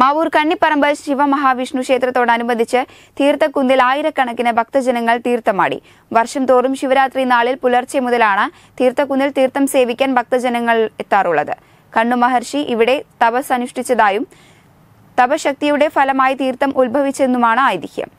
മാവൂർ കണ്ണിപ്പറമ്പ് ശിവമഹാവിഷ്ണു ക്ഷേത്രത്തോടനുബന്ധിച്ച് തീർത്ഥക്കുന്നിൽ ആയിരക്കണക്കിന് ഭക്തജനങ്ങൾ തീർത്ഥമാടി വർഷം തോറും ശിവരാത്രി നാളിൽ പുലർച്ചെ മുതലാണ് തീർത്ഥക്കുന്നിൽ തീർത്ഥം സേവിക്കാൻ ഭക്തജനങ്ങൾ എത്താറുള്ളത് കണ്ണു മഹർഷി ഇവിടെ തപസ് അനുഷ്ഠിച്ചതായും തപശക്തിയുടെ ഫലമായി തീർത്ഥം ഉത്ഭവിച്ചെന്നുമാണ് ഐതിഹ്യം